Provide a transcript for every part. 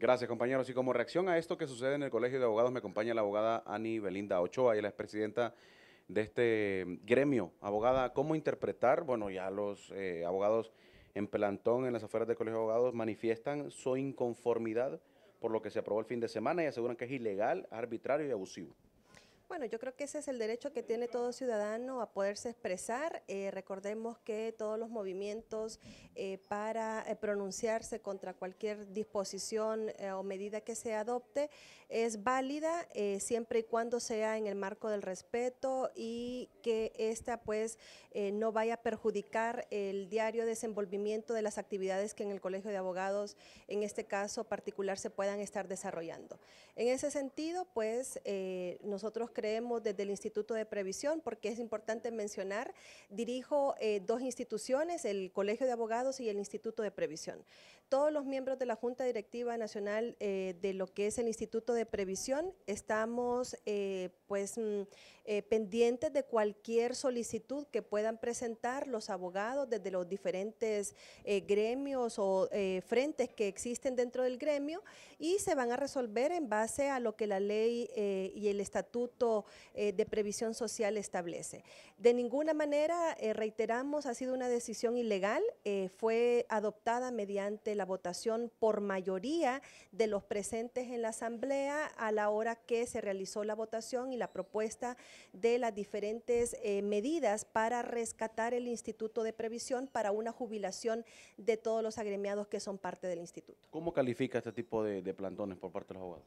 Gracias, compañeros. Y como reacción a esto que sucede en el Colegio de Abogados, me acompaña la abogada Ani Belinda Ochoa, y la presidenta de este mm, gremio. Abogada, ¿cómo interpretar? Bueno, ya los eh, abogados en plantón en las afueras del Colegio de Abogados, manifiestan su inconformidad por lo que se aprobó el fin de semana y aseguran que es ilegal, arbitrario y abusivo. Bueno, yo creo que ese es el derecho que tiene todo ciudadano a poderse expresar. Eh, recordemos que todos los movimientos eh, para eh, pronunciarse contra cualquier disposición o medida que se adopte es válida siempre y cuando sea en el marco del respeto y que esta pues no vaya a perjudicar el diario desenvolvimiento de las actividades que en el Colegio de Abogados, en este caso particular, se puedan estar desarrollando. En ese sentido, pues nosotros creemos desde el Instituto de Previsión, porque es importante mencionar, dirijo eh, dos instituciones, el Colegio de Abogados y el Instituto de Previsión. Todos los miembros de la Junta Directiva Nacional eh, de lo que es el Instituto de Previsión estamos eh, pues mm, pendientes de cualquier solicitud que puedan presentar los abogados desde los diferentes gremios o frentes que existen dentro del gremio y se van a resolver en base a lo que la ley y el estatuto eh, de Previsión Social establece. De ninguna manera, eh, reiteramos, ha sido una decisión ilegal, eh, fue adoptada mediante la votación por mayoría de los presentes en la Asamblea a la hora que se realizó la votación y la propuesta de las diferentes medidas para rescatar el Instituto de Previsión para una jubilación de todos los agremiados que son parte del instituto. ¿Cómo califica este tipo de, de plantones por parte de los abogados?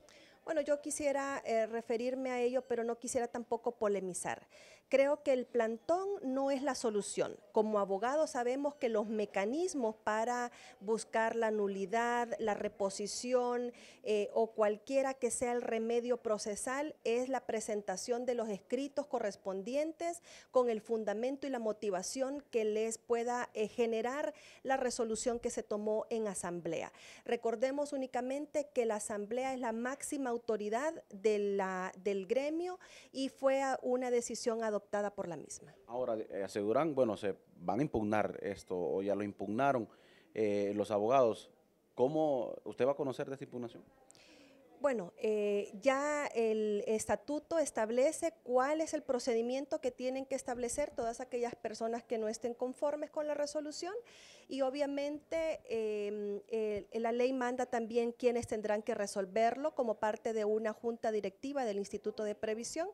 bueno, yo quisiera eh, referirme a ello, pero no quisiera tampoco polemizar. Creo que el plantón no es la solución. Como abogados sabemos que los mecanismos para buscar la nulidad, la reposición eh, o cualquiera que sea el remedio procesal es la presentación de los escritos correspondientes con el fundamento y la motivación que les pueda eh, generar la resolución que se tomó en asamblea. Recordemos únicamente que la asamblea es la máxima autoridad autoridad de la, del gremio y fue una decisión adoptada por la misma. Ahora, eh, aseguran, bueno, se van a impugnar esto o ya lo impugnaron eh, los abogados. ¿Cómo usted va a conocer de esta impugnación? Bueno, eh, ya el estatuto establece cuál es el procedimiento que tienen que establecer todas aquellas personas que no estén conformes con la resolución y obviamente em, la ley manda también quienes tendrán que resolverlo como parte de una junta directiva del Instituto de Previsión.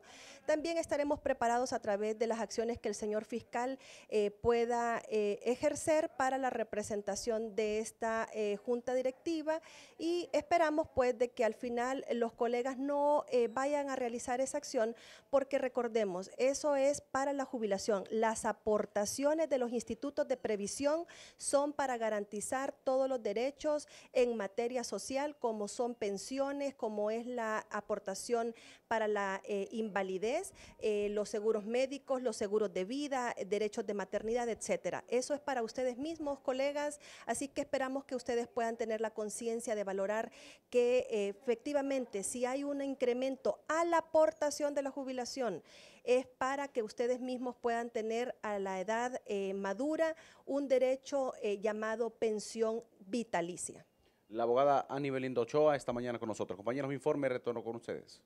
También estaremos preparados a través de las acciones que el señor fiscal eh, pueda eh, ejercer para la representación de esta junta directiva y esperamos pues de que al final los colegas no eh, vayan a realizar esa acción porque recordemos, eso es para la jubilación. Las aportaciones de los institutos de previsión son para garantizar todos los derechos en materia social, como son pensiones, como es la aportación para la eh, invalidez, eh, los seguros médicos, los seguros de vida, derechos de maternidad, etcétera. Eso es para ustedes mismos, colegas, así que esperamos que ustedes puedan tener la conciencia de valorar que efectivamente efectivamente si hay un incremento a la aportación de la jubilación, es para que ustedes mismos puedan tener a la edad eh, madura un derecho eh, llamado pensión vitalicia. La abogada Annie Belindo Ochoa esta mañana con nosotros. Compañeros, informe, retorno con ustedes.